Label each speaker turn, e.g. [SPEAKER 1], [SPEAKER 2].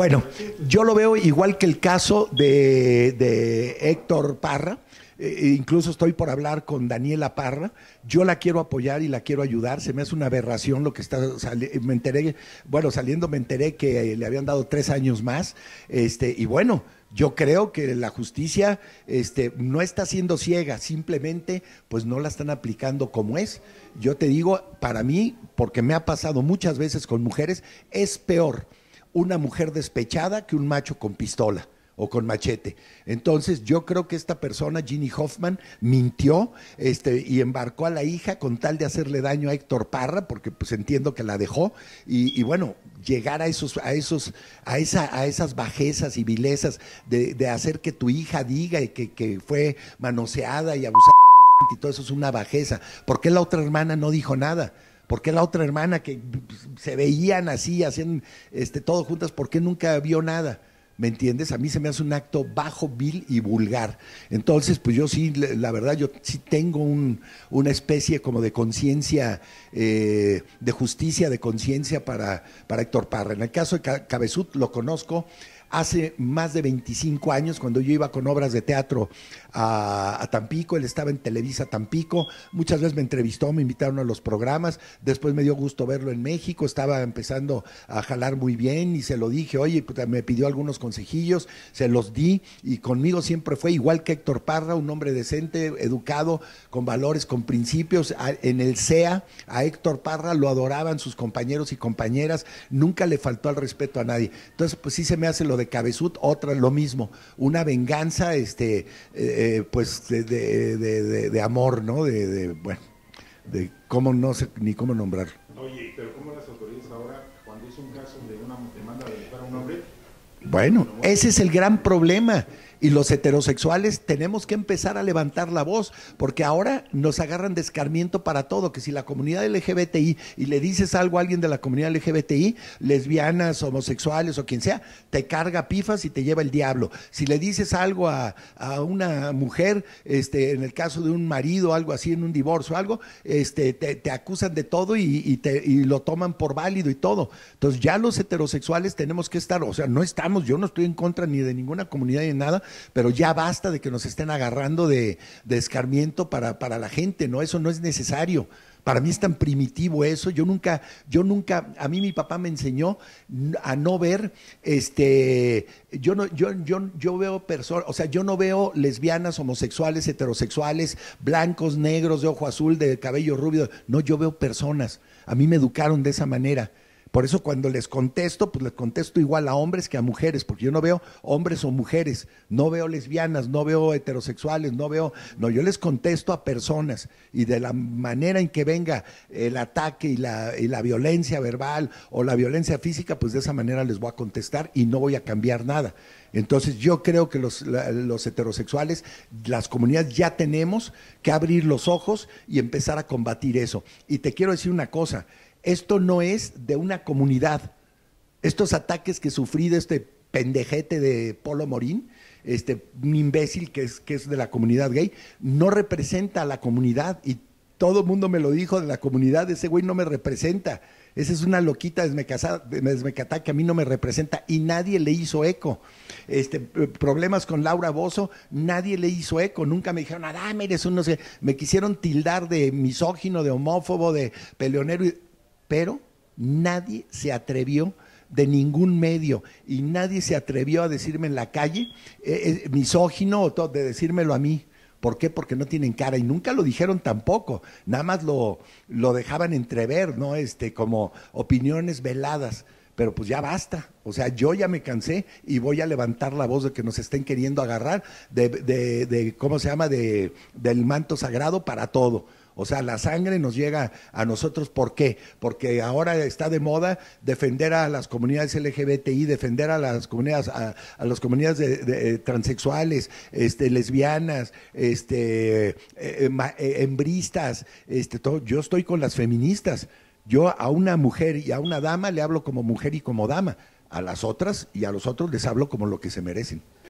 [SPEAKER 1] Bueno, yo lo veo igual que el caso de, Héctor Parra. Eh, incluso estoy por hablar con Daniela Parra, yo la quiero apoyar y la quiero ayudar, se me hace una aberración lo que está, me enteré, bueno, saliendo me enteré que eh, le habían dado tres años más, este, y bueno, yo creo que la justicia este, no está siendo ciega, simplemente pues no la están aplicando como es. Yo te digo, para mí, porque me ha pasado muchas veces con mujeres, es peor una mujer despechada que un macho con pistola o con machete. Entonces, yo creo que esta persona, Ginny Hoffman, mintió este, y embarcó a la hija con tal de hacerle daño a Héctor Parra, porque pues entiendo que la dejó, y, bueno, llegar a esos, a esos, a esa, a esas bajezas y vilezas de, hacer que tu hija diga y que, que fue manoseada y abusada y todo eso es una bajeza. ¿Por qué la otra hermana no dijo nada? ¿Por qué la otra hermana que se veían así, hacían este, todo juntas, por qué nunca vio nada? ¿Me entiendes? A mí se me hace un acto bajo, vil y vulgar. Entonces, pues yo sí, la verdad, yo sí tengo una especie como de conciencia, eh, de justicia, de conciencia para, para Héctor Parra. En el caso de Cabezut, lo conozco, hace más de 25 años, cuando yo iba con obras de teatro a, Tampico, él estaba en Televisa Tampico, muchas veces me entrevistó, me invitaron a los programas, después me dio gusto verlo en México, estaba empezando a jalar muy bien y se lo dije, oye, pues, me pidió algunos consejillos, se los di y conmigo siempre fue igual que Héctor Parra, un hombre decente, educado, con valores, con principios. en el SEA, a Héctor Parra lo adoraban sus compañeros y compañeras, nunca le faltó al respeto a nadie. Entonces, pues sí se me hace lo de Cabezud, otra lo mismo, una venganza, este, eh, eh, pues de, de, amor, ¿no? De, bueno, de cómo no sé ni cómo nombrar. Oye, pero ¿cómo las autoridades ahora, cuando es un caso de una demanda de a un hombre, bueno, ese es el gran problema. Y los heterosexuales tenemos que empezar a levantar la voz, porque ahora nos agarran de escarmiento para todo, que si la comunidad LGBTI y le dices algo a alguien de la comunidad LGBTI, lesbianas, homosexuales o quien sea, te carga pifas y te lleva el diablo. Si le dices algo a, a una mujer, este, en el caso de un marido, algo así, en un divorcio, algo, este, te, acusan de todo y, te, y lo toman por válido y todo. Entonces ya los heterosexuales tenemos que estar, o sea, no estamos yo no estoy en contra ni de ninguna comunidad ni de nada, pero ya basta de que nos estén agarrando de, escarmiento para, para la gente, ¿no? Eso no es necesario. Para mí es tan primitivo eso. Yo nunca, yo nunca, a mí mi papá me enseñó a no ver, este, yo no, yo, yo, yo veo personas, o sea, yo no veo lesbianas, homosexuales, heterosexuales, blancos, negros, de ojo azul, de cabello rubio. No, yo veo personas. A mí me educaron de esa manera. Por eso cuando les contesto, pues les contesto igual a hombres que a mujeres, porque yo no veo hombres o mujeres, no veo lesbianas, no veo heterosexuales, no veo, no, yo les contesto a personas y de la manera en que venga el ataque y la, violencia verbal o la violencia física, pues de esa manera les voy a contestar y no voy a cambiar nada. Entonces yo creo que los, los heterosexuales, las comunidades ya tenemos que abrir los ojos y empezar a combatir eso. Y te quiero decir una cosa, esto no es de una comunidad. Estos ataques que sufrí de este pendejete de Polo Morín, este imbécil que es, que es de la comunidad gay, no representa a la comunidad y todo el mundo me lo dijo de la comunidad, ese güey no me representa. Esa es una loquita desmecatada que a mí no me representa y nadie le hizo eco. Este, eh, problemas con Laura Bozo, nadie le hizo eco. Nunca me dijeron, ah, eres uno, no sé. Me quisieron tildar de misógino, de homófobo, de peleonero pero nadie se atrevió de ningún medio y nadie se atrevió a decirme en la calle eh, eh, misógino o todo, de decírmelo a mí. ¿Por qué? Porque no tienen cara y nunca lo dijeron tampoco. Nada más lo, lo dejaban entrever, ¿no? Este, como opiniones veladas. Pero pues ya basta. O sea, yo ya me cansé y voy a levantar la voz de que nos estén queriendo agarrar de, ¿cómo se llama? del manto sagrado para todo. O sea, la sangre nos llega a nosotros. ¿Por qué? Porque ahora está de moda defender a las comunidades LGBTI, defender a las comunidades, a, comunidades eh, transexuales, este, lesbianas, este, eh, eh, hembristas, este, todo. Yo estoy con las feministas. Yo a una mujer y a una dama le hablo como mujer y como dama. A las otras y a los otros les hablo como lo que se merecen.